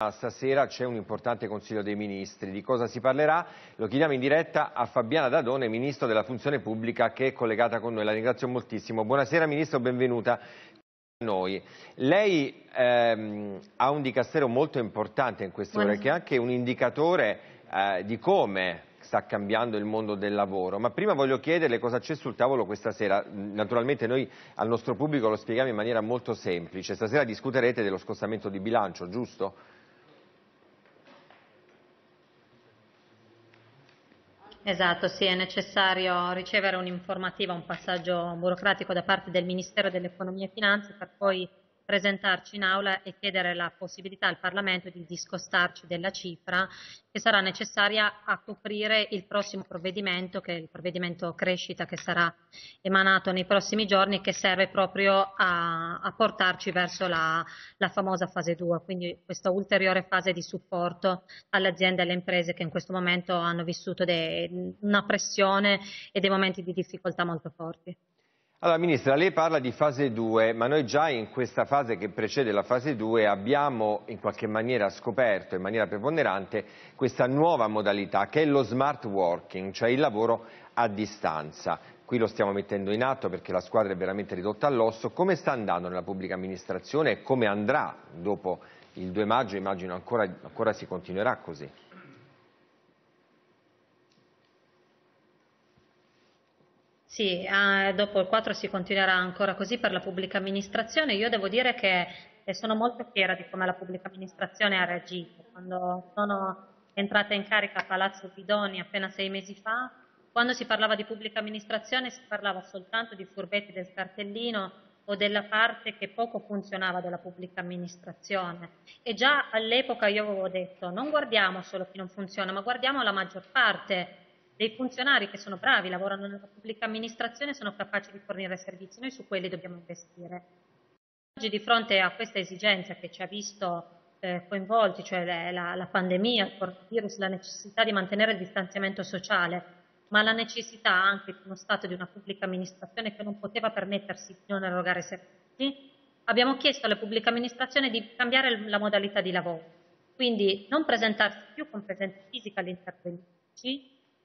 Ah, stasera c'è un importante Consiglio dei Ministri. Di cosa si parlerà? Lo chiediamo in diretta a Fabiana Dadone, Ministro della Funzione Pubblica, che è collegata con noi. La ringrazio moltissimo. Buonasera Ministro, benvenuta. a Noi. Lei ehm, ha un dicastero molto importante in quest'ora, Buonasera. che è anche un indicatore eh, di come sta cambiando il mondo del lavoro. Ma prima voglio chiederle cosa c'è sul tavolo questa sera. Naturalmente noi al nostro pubblico lo spieghiamo in maniera molto semplice. Stasera discuterete dello scostamento di bilancio, giusto? Esatto, sì, è necessario ricevere un'informativa, un passaggio burocratico da parte del Ministero dell'Economia e Finanze per poi presentarci in aula e chiedere la possibilità al Parlamento di discostarci della cifra che sarà necessaria a coprire il prossimo provvedimento, che è il provvedimento crescita che sarà emanato nei prossimi giorni, che serve proprio a, a portarci verso la, la famosa fase 2, quindi questa ulteriore fase di supporto alle aziende e alle imprese che in questo momento hanno vissuto de, una pressione e dei momenti di difficoltà molto forti. Allora, Ministra, lei parla di fase 2, ma noi già in questa fase che precede la fase 2 abbiamo in qualche maniera scoperto in maniera preponderante questa nuova modalità che è lo smart working, cioè il lavoro a distanza. Qui lo stiamo mettendo in atto perché la squadra è veramente ridotta all'osso. Come sta andando nella pubblica amministrazione e come andrà dopo il 2 maggio? Immagino ancora, ancora si continuerà così. Sì, eh, dopo il 4 si continuerà ancora così per la pubblica amministrazione. Io devo dire che sono molto fiera di come la pubblica amministrazione ha reagito. Quando sono entrata in carica a Palazzo Pidoni appena sei mesi fa, quando si parlava di pubblica amministrazione si parlava soltanto di furbetti del cartellino o della parte che poco funzionava della pubblica amministrazione. E già all'epoca io avevo detto non guardiamo solo chi non funziona, ma guardiamo la maggior parte dei funzionari che sono bravi, lavorano nella pubblica amministrazione e sono capaci di fornire servizi, noi su quelli dobbiamo investire. Oggi di fronte a questa esigenza che ci ha visto eh, coinvolti, cioè la, la, pandemia, il coronavirus, la necessità di mantenere il distanziamento sociale, ma la necessità anche di uno Stato di una pubblica amministrazione che non poteva permettersi di non erogare servizi, abbiamo chiesto alla pubblica amministrazione di cambiare la modalità di lavoro, quindi non presentarsi più con presenza fisica all'intervento,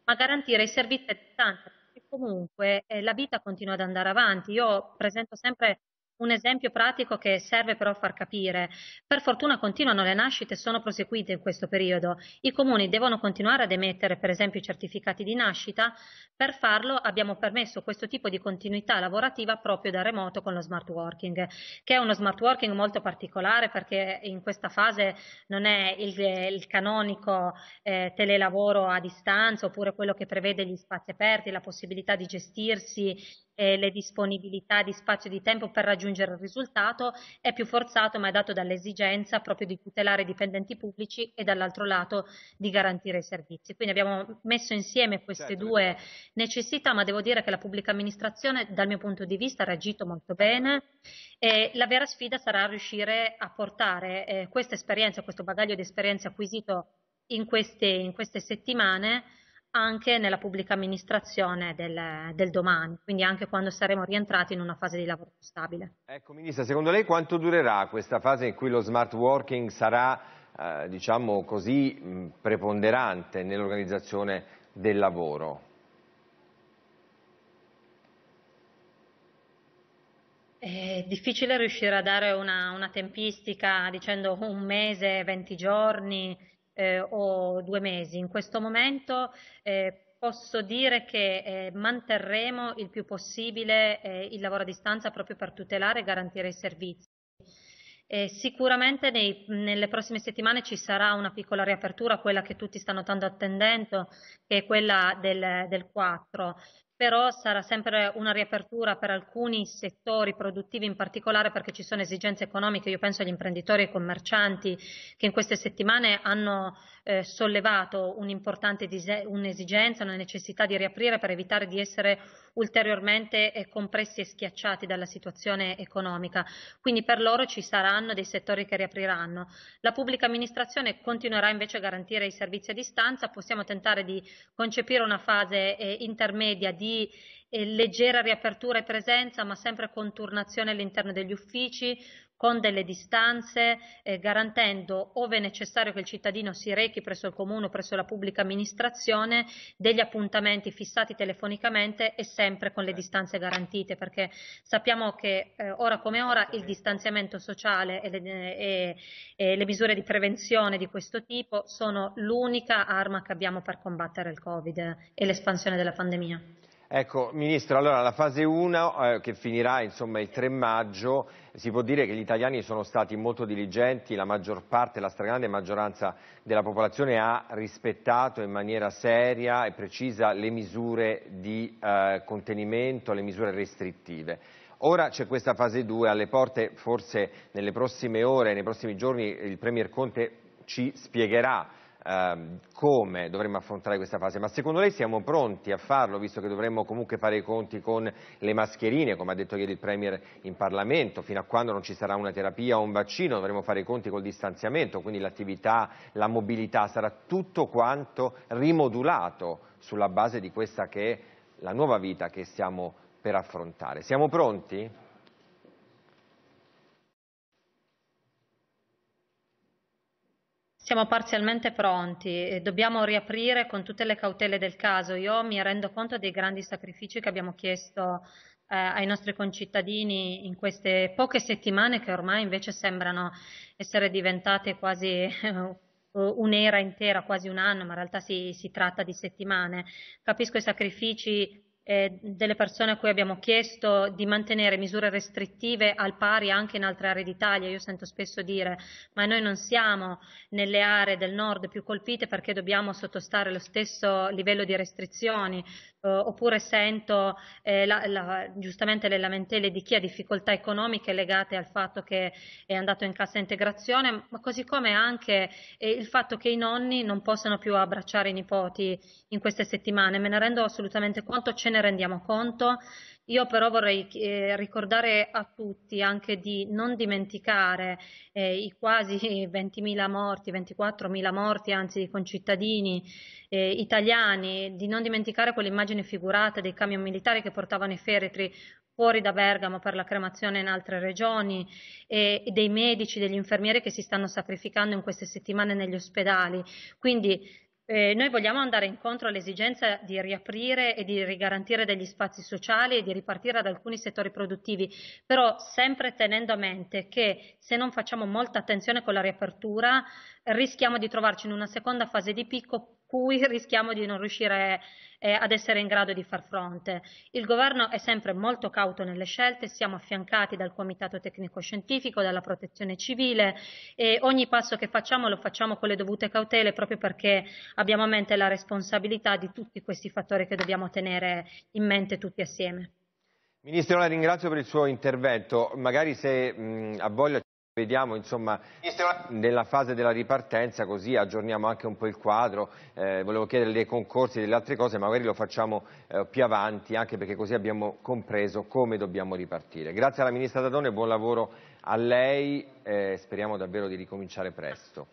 ma garantire i servizi a distanza, perché comunque eh, la vita continua ad andare avanti. Io presento sempre un esempio pratico che serve però a far capire. Per fortuna continuano le nascite e sono proseguite in questo periodo. I comuni devono continuare ad emettere per esempio i certificati di nascita. Per farlo abbiamo permesso questo tipo di continuità lavorativa proprio da remoto con lo smart working, che è uno smart working molto particolare perché in questa fase non è il, il canonico eh, telelavoro a distanza oppure quello che prevede gli spazi aperti, la possibilità di gestirsi eh, le disponibilità di spazio e di tempo per raggiungere il risultato, è più forzato ma è dato dall'esigenza proprio di tutelare i dipendenti pubblici e dall'altro lato di garantire i servizi. Quindi abbiamo messo insieme queste certo. due certo. necessità, ma devo dire che la pubblica amministrazione dal mio punto di vista ha reagito molto bene e la vera sfida sarà riuscire a portare eh, questa esperienza, questo bagaglio di esperienze acquisito in queste, in queste settimane anche nella pubblica amministrazione del, del, domani, quindi anche quando saremo rientrati in una fase di lavoro stabile. Ecco Ministra, secondo lei quanto durerà questa fase in cui lo smart working sarà, eh, diciamo così, preponderante nell'organizzazione del lavoro? È difficile riuscire a dare una, una tempistica dicendo un mese, 20 giorni, eh, o due mesi. In questo momento eh, posso dire che eh, manterremo il più possibile eh, il lavoro a distanza proprio per tutelare e garantire i servizi. E sicuramente nei, nelle prossime settimane ci sarà una piccola riapertura, quella che tutti stanno tanto attendendo, che è quella del, del 4 però sarà sempre una riapertura per alcuni settori produttivi in particolare perché ci sono esigenze economiche, io penso agli imprenditori e ai commercianti che in queste settimane hanno eh, sollevato un'importante un'esigenza, una necessità di riaprire per evitare di essere ulteriormente eh, compressi e schiacciati dalla situazione economica. Quindi per loro ci saranno dei settori che riapriranno. La pubblica amministrazione continuerà invece a garantire i servizi a distanza, possiamo tentare di concepire una fase eh, intermedia di eh, leggera riapertura e presenza, ma sempre con turnazione all'interno degli uffici, con delle distanze, eh, garantendo, ove necessario che il cittadino si rechi presso il comune o presso la pubblica amministrazione, degli appuntamenti fissati telefonicamente e sempre con le certo. distanze garantite, perché sappiamo che eh, ora come ora il distanziamento sociale e le, e, e le misure di prevenzione di questo tipo sono l'unica arma che abbiamo per combattere il Covid e l'espansione della pandemia. Ecco, Ministro, allora la fase 1 eh, che finirà insomma, il 3 maggio, si può dire che gli italiani sono stati molto diligenti, la maggior parte, la stragrande maggioranza della popolazione ha rispettato in maniera seria e precisa le misure di eh, contenimento, le misure restrittive. Ora c'è questa fase 2, alle porte forse nelle prossime ore, nei prossimi giorni il Premier Conte ci spiegherà Ehm, come dovremmo affrontare questa fase, ma secondo lei siamo pronti a farlo, visto che dovremmo comunque fare i conti con le mascherine, come ha detto ieri il Premier in Parlamento, fino a quando non ci sarà una terapia o un vaccino dovremo fare i conti col distanziamento, quindi l'attività, la mobilità, sarà tutto quanto rimodulato sulla base di questa che è la nuova vita che stiamo per affrontare. Siamo pronti? siamo parzialmente pronti, dobbiamo riaprire con tutte le cautele del caso. Io mi rendo conto dei grandi sacrifici che abbiamo chiesto eh, ai nostri concittadini in queste poche settimane che ormai invece sembrano essere diventate quasi eh, un'era intera, quasi un anno, ma in realtà si, si tratta di settimane. Capisco i sacrifici eh, delle persone a cui abbiamo chiesto di mantenere misure restrittive al pari anche in altre aree d'Italia. Io sento spesso dire ma noi non siamo nelle aree del nord più colpite perché dobbiamo sottostare allo stesso livello di restrizioni. Eh, oppure sento eh, la, la, giustamente le lamentele di chi ha difficoltà economiche legate al fatto che è andato in cassa integrazione, ma così come anche eh, il fatto che i nonni non possano più abbracciare i nipoti in queste settimane. Me ne rendo assolutamente conto, ce ne rendiamo conto. Io però vorrei eh, ricordare a tutti anche di non dimenticare eh, i quasi 20.000 morti, 24.000 morti anzi di concittadini eh, italiani, di non dimenticare quelle immagini figurate dei camion militari che portavano i feretri fuori da Bergamo per la cremazione in altre regioni e dei medici, degli infermieri che si stanno sacrificando in queste settimane negli ospedali. Quindi eh, noi vogliamo andare incontro all'esigenza di riaprire e di rigarantire degli spazi sociali e di ripartire ad alcuni settori produttivi, però sempre tenendo a mente che se non facciamo molta attenzione con la riapertura rischiamo di trovarci in una seconda fase di picco cui rischiamo di non riuscire eh, ad essere in grado di far fronte. Il governo è sempre molto cauto nelle scelte, siamo affiancati dal Comitato Tecnico Scientifico, dalla Protezione Civile e ogni passo che facciamo lo facciamo con le dovute cautele proprio perché abbiamo a mente la responsabilità di tutti questi fattori che dobbiamo tenere in mente tutti assieme. Ministro, la ringrazio per il suo intervento. Magari se mh, ha voglia Vediamo insomma nella fase della ripartenza così aggiorniamo anche un po' il quadro, eh, volevo chiedere dei concorsi e delle altre cose, magari lo facciamo eh, più avanti anche perché così abbiamo compreso come dobbiamo ripartire. Grazie alla Ministra Dadone, buon lavoro a lei, eh, speriamo davvero di ricominciare presto.